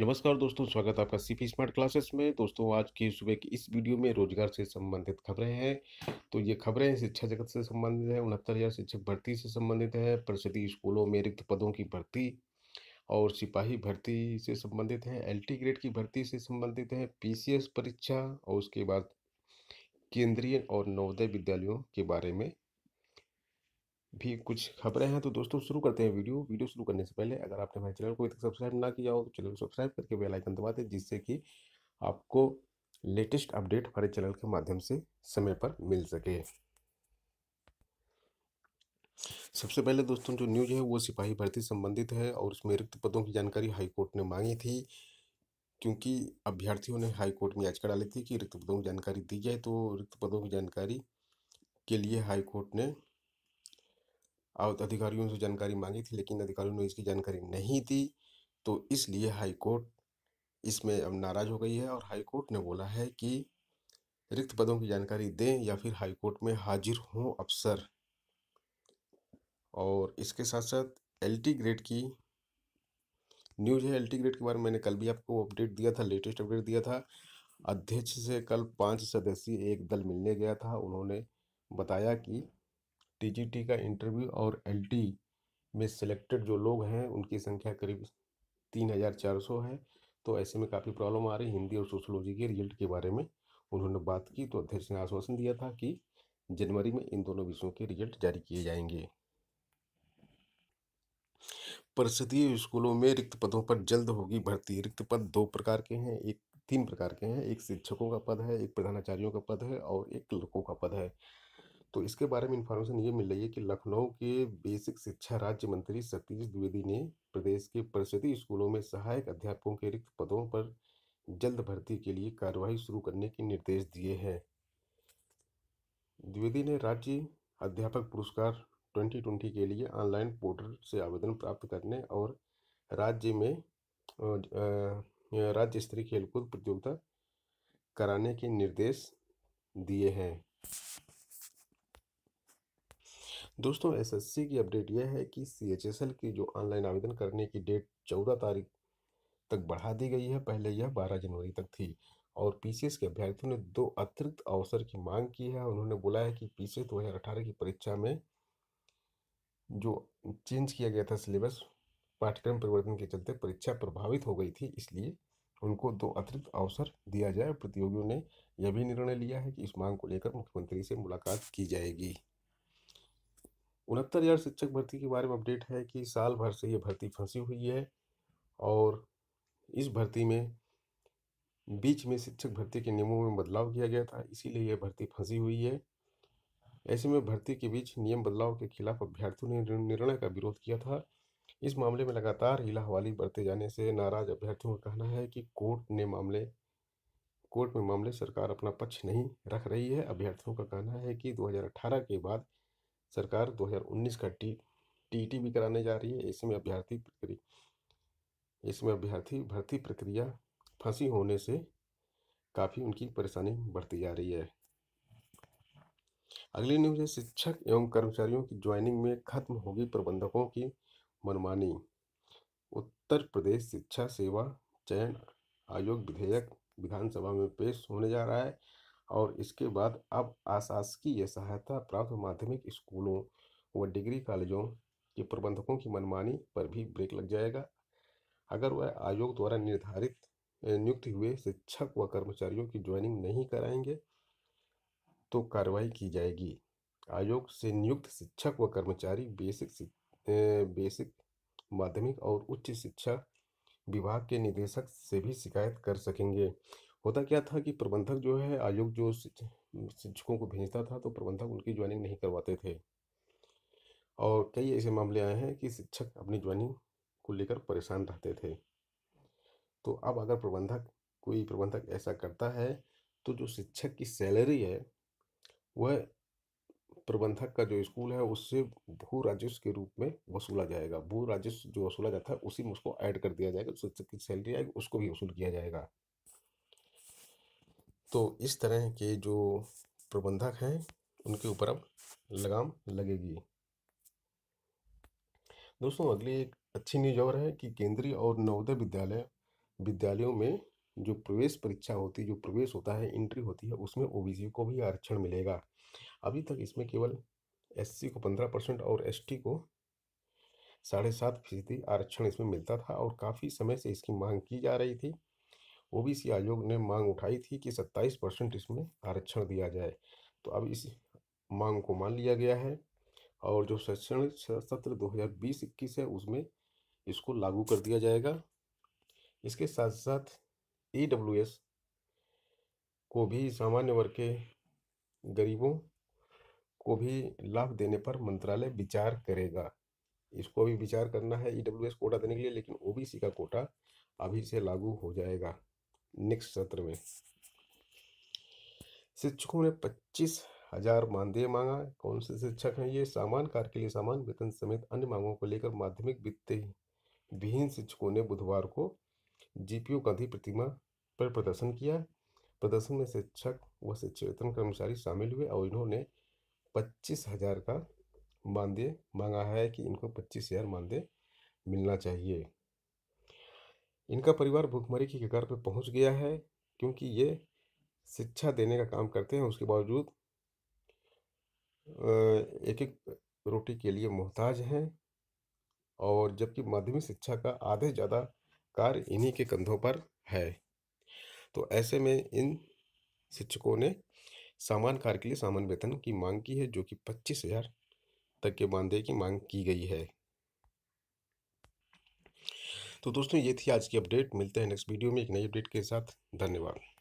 नमस्कार दोस्तों स्वागत है आपका सीपी स्मार्ट क्लासेस में दोस्तों आज की सुबह की इस वीडियो में रोजगार से संबंधित खबरें हैं तो ये खबरें शिक्षा जगत से संबंधित है उनहत्तर हज़ार शिक्षक भर्ती से संबंधित है परिषदीय स्कूलों में रिक्त पदों की भर्ती और सिपाही भर्ती से संबंधित है एल ग्रेड की भर्ती से संबंधित है पी परीक्षा और उसके बाद केंद्रीय और नवोदय विद्यालयों के बारे में भी कुछ खबरें हैं तो दोस्तों शुरू करते हैं वीडियो वीडियो शुरू करने से पहले अगर आपने हमारे चैनल को अभी तक सब्सक्राइब ना किया हो तो चैनल को सब्सक्राइब करके बेल आइकन दबा दें जिससे कि आपको लेटेस्ट अपडेट हमारे चैनल के माध्यम से समय पर मिल सके सबसे पहले दोस्तों जो न्यूज है वो सिपाही भर्ती संबंधित है और उसमें रिक्त पदों की जानकारी हाईकोर्ट ने मांगी थी क्योंकि अभ्यर्थियों ने हाईकोर्ट में याचिका डाली थी कि रिक्त पदों की जानकारी दी जाए तो रिक्त पदों की जानकारी के लिए हाईकोर्ट ने अधिकारियों से तो जानकारी मांगी थी लेकिन अधिकारियों ने इसकी जानकारी नहीं दी तो इसलिए हाईकोर्ट इसमें अब नाराज हो गई है और हाईकोर्ट ने बोला है कि रिक्त पदों की जानकारी दें या फिर हाईकोर्ट में हाजिर हों अफसर और इसके साथ साथ एल टी ग्रेड की न्यूज है एल टी ग्रेड के बारे में मैंने कल भी आपको अपडेट दिया था लेटेस्ट अपडेट दिया था अध्यक्ष से कल पांच सदस्यीय एक दल मिलने गया था उन्होंने बताया कि टीजीटी का इंटरव्यू और एलटी में सिलेक्टेड जो लोग हैं उनकी संख्या करीब तीन हज़ार चार सौ है तो ऐसे में काफ़ी प्रॉब्लम आ रही हिंदी और सोशोलॉजी के रिजल्ट के बारे में उन्होंने बात की तो अध्यक्ष ने आश्वासन दिया था कि जनवरी में इन दोनों विषयों के रिजल्ट जारी किए जाएंगे परिषदीय स्कूलों में रिक्त पदों पर जल्द होगी भर्ती रिक्त पद दो प्रकार के हैं एक तीन प्रकार के हैं एक शिक्षकों का पद है एक प्रधानाचार्यों का पद है और एक क्लर्कों का पद है तो इसके बारे में इन्फॉर्मेशन ये मिल रही है कि लखनऊ के बेसिक शिक्षा राज्य मंत्री सतीश द्विवेदी ने प्रदेश के परिषदीय स्कूलों में सहायक अध्यापकों के रिक्त पदों पर जल्द भर्ती के लिए कार्यवाही शुरू करने के निर्देश दिए हैं द्विवेदी ने राज्य अध्यापक पुरस्कार 2020 के लिए ऑनलाइन पोर्टल से आवेदन प्राप्त करने और राज्य में राज्य स्तरीय खेलकूद प्रतियोगिता कराने के निर्देश दिए हैं दोस्तों एसएससी की अपडेट यह है कि सीएचएसएल की जो ऑनलाइन आवेदन करने की डेट चौदह तारीख तक बढ़ा दी गई है पहले यह बारह जनवरी तक थी और पीसीएस के अभ्यर्थियों ने दो अतिरिक्त अवसर की मांग की है उन्होंने बोला है कि पीसीएस दो हज़ार अठारह की परीक्षा में जो चेंज किया गया था सिलेबस पाठ्यक्रम परिवर्तन के चलते परीक्षा प्रभावित हो गई थी इसलिए उनको दो अतिरिक्त अवसर दिया जाए प्रतियोगियों ने यह भी निर्णय लिया है कि इस मांग को लेकर मुख्यमंत्री से मुलाकात की जाएगी उनहत्तर हज़ार शिक्षक भर्ती के बारे में अपडेट है कि साल भर से ये भर्ती फंसी हुई है और इस भर्ती में बीच में शिक्षक भर्ती के नियमों में बदलाव किया गया था इसीलिए यह भर्ती फंसी हुई है ऐसे में भर्ती के बीच नियम बदलाव के खिलाफ अभ्यर्थियों ने निर्णय का विरोध किया था इस मामले में लगातार हिला हवाली बरते जाने से नाराज अभ्यर्थियों का कहना है कि कोर्ट ने मामले कोर्ट में मामले सरकार अपना पक्ष नहीं रख रही है अभ्यर्थियों का कहना है कि 2018 के बाद सरकार 2019 का टी टीईटी भी कराने जा रही है इसमें अभ्यर्थी प्रक्रिया इसमें अभ्यर्थी भर्ती प्रक्रिया फंसी होने से काफ़ी उनकी परेशानी बढ़ती जा रही है अगली न्यूज है शिक्षक एवं कर्मचारियों की ज्वाइनिंग में खत्म होगी प्रबंधकों की मनमानी उत्तर प्रदेश शिक्षा सेवा चयन आयोग विधेयक विधानसभा में पेश होने जा रहा है और इसके बाद अब अशासकीय सहायता प्राप्त माध्यमिक स्कूलों व डिग्री कॉलेजों के प्रबंधकों की मनमानी पर भी ब्रेक लग जाएगा अगर वह आयोग द्वारा निर्धारित नियुक्त हुए शिक्षक व कर्मचारियों की ज्वाइनिंग नहीं कराएंगे तो कार्रवाई की जाएगी आयोग से नियुक्त शिक्षक व कर्मचारी बेसिक बेसिक माध्यमिक और उच्च शिक्षा विभाग के निदेशक से भी शिकायत कर सकेंगे होता क्या था कि प्रबंधक जो है आयोग जो शिक्षकों को भेजता था तो प्रबंधक उनकी ज्वाइनिंग नहीं करवाते थे और कई ऐसे मामले आए हैं कि शिक्षक अपनी ज्वाइनिंग को लेकर परेशान रहते थे तो अब अगर प्रबंधक कोई प्रबंधक ऐसा करता है तो जो शिक्षक की सैलरी है वह प्रबंधक का जो स्कूल है उससे भू राजस्व के रूप में वसूला जाएगा भू राजस्व जो वसूला जाता है उसी में उसको ऐड कर दिया जाएगा शिक्षक की सैलरी आएगी उसको भी वसूल किया जाएगा तो इस तरह के जो प्रबंधक हैं उनके ऊपर अब लगाम लगेगी दोस्तों अगली एक अच्छी न्यूज और है कि केंद्रीय और नवोदय विद्यालय विद्यालयों में जो प्रवेश परीक्षा होती जो प्रवेश होता है एंट्री होती है उसमें ओ को भी आरक्षण मिलेगा अभी तक इसमें केवल एस को पंद्रह परसेंट और एस को साढ़े सात फीसदी आरक्षण इसमें मिलता था और काफ़ी समय से इसकी मांग की जा रही थी ओबीसी आयोग ने मांग उठाई थी कि 27 परसेंट इसमें आरक्षण दिया जाए तो अब इस मांग को मान लिया गया है और जो शैक्षणिक सत्र 2020 हज़ार है उसमें इसको लागू कर दिया जाएगा इसके साथ साथ ई को भी सामान्य वर्ग के गरीबों को भी लाभ देने पर मंत्रालय विचार करेगा इसको भी विचार करना है ई e कोटा देने के लिए लेकिन ओबीसी का कोटा अभी से लागू हो जाएगा नेक्स्ट सत्र में शिक्षकों ने पच्चीस हजार मानदेय मांगा कौन से शिक्षक हैं ये सामान कार्य के लिए सामान वेतन समेत अन्य मांगों को लेकर माध्यमिक वित्त विहीन शिक्षकों ने बुधवार को जीपीओ गांधी प्रतिमा पर प्रदर्शन किया प्रदर्शन में शिक्षक व वेतन कर्मचारी शामिल हुए और इन्होंने पच्चीस हजार का मानदेय मांगा है कि इनको पच्चीस हजार मानदेय मिलना चाहिए इनका परिवार भूखमरी की कगार पर पहुंच गया है क्योंकि ये शिक्षा देने का काम करते हैं उसके बावजूद एक एक रोटी के लिए मोहताज हैं और जबकि माध्यमिक शिक्षा का आधे ज़्यादा कार्य इन्हीं के कंधों पर है तो ऐसे में इन शिक्षकों ने सामान कार्य के लिए सामान्य वेतन की मांग की है जो कि पच्चीस हज़ार तक के मानदेय की मांग की गई है तो दोस्तों ये थी आज की अपडेट मिलते हैं नेक्स्ट वीडियो में एक नई अपडेट के साथ धन्यवाद